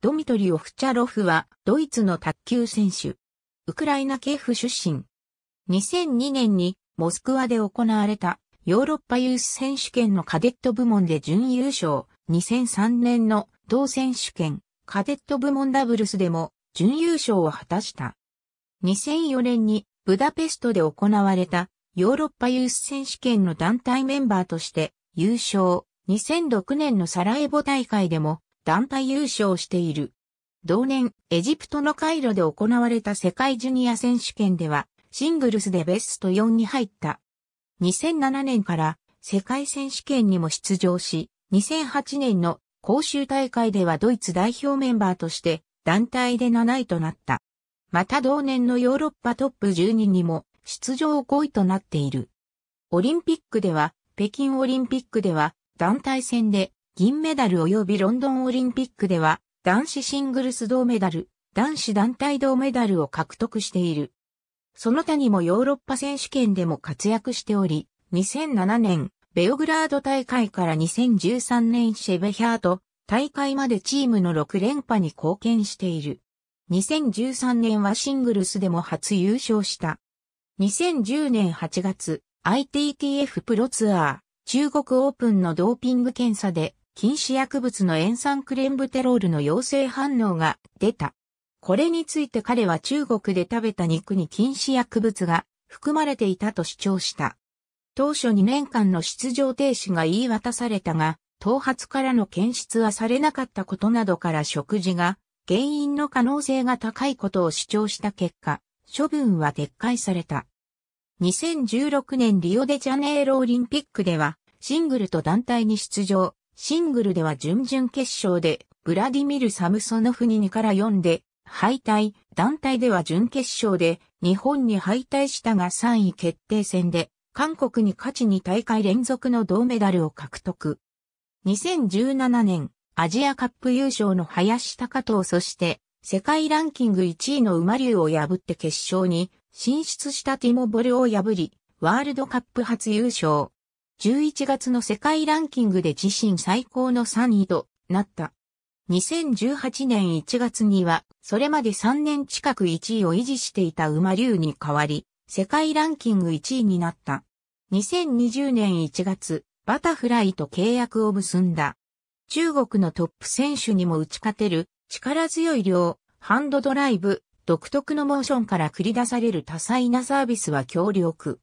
ドミトリオ・フチャロフは、ドイツの卓球選手。ウクライナ系府出身。2002年に、モスクワで行われた、ヨーロッパユース選手権のカデット部門で準優勝。2003年の同選手権、カデット部門ダブルスでも、準優勝を果たした。2004年に、ブダペストで行われた、ヨーロッパユース選手権の団体メンバーとして、優勝。2006年のサラエボ大会でも、団体優勝している。同年、エジプトのカイロで行われた世界ジュニア選手権では、シングルスでベスト4に入った。2007年から世界選手権にも出場し、2008年の公衆大会ではドイツ代表メンバーとして団体で7位となった。また同年のヨーロッパトップ12にも出場5位となっている。オリンピックでは、北京オリンピックでは団体戦で銀メダル及びロンドンオリンピックでは、男子シングルス銅メダル、男子団体銅メダルを獲得している。その他にもヨーロッパ選手権でも活躍しており、2007年、ベオグラード大会から2013年シェベヒャート大会までチームの6連覇に貢献している。2013年はシングルスでも初優勝した。2010年8月、ITTF プロツアー、中国オープンのドーピング検査で禁止薬物の塩酸クレンブテロールの陽性反応が出た。これについて彼は中国で食べた肉に禁止薬物が含まれていたと主張した。当初2年間の出場停止が言い渡されたが、頭髪からの検出はされなかったことなどから食事が原因の可能性が高いことを主張した結果、処分は撤回された。2016年リオデジャネイロオリンピックではシングルと団体に出場、シングルでは準々決勝で、ブラディミル・サムソノフに2から4で、敗退、団体では準決勝で、日本に敗退したが3位決定戦で、韓国に勝ちに大会連続の銅メダルを獲得。2017年、アジアカップ優勝の林高藤そして、世界ランキング1位の馬竜を破って決勝に進出したティモボルを破り、ワールドカップ初優勝。11月の世界ランキングで自身最高の3位となった。2018年1月には、それまで3年近く1位を維持していた馬竜に代わり、世界ランキング1位になった。2020年1月、バタフライと契約を結んだ。中国のトップ選手にも打ち勝てる、力強い量、ハンドドライブ、独特のモーションから繰り出される多彩なサービスは強力。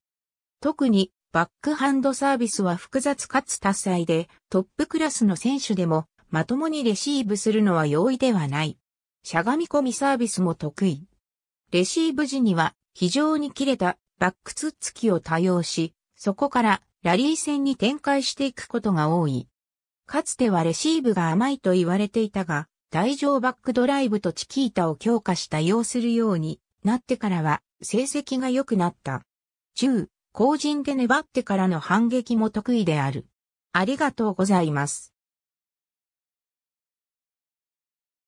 特にバックハンドサービスは複雑かつ多彩で、トップクラスの選手でもまともにレシーブするのは容易ではない。しゃがみ込みサービスも得意。レシーブ時には非常に切れたバックツッツキを多用し、そこからラリー戦に展開していくことが多い。かつてはレシーブが甘いと言われていたが、台上バックドライブとチキータを強化した用するようになってからは成績が良くなった。中、後陣で粘ってからの反撃も得意である。ありがとうございます。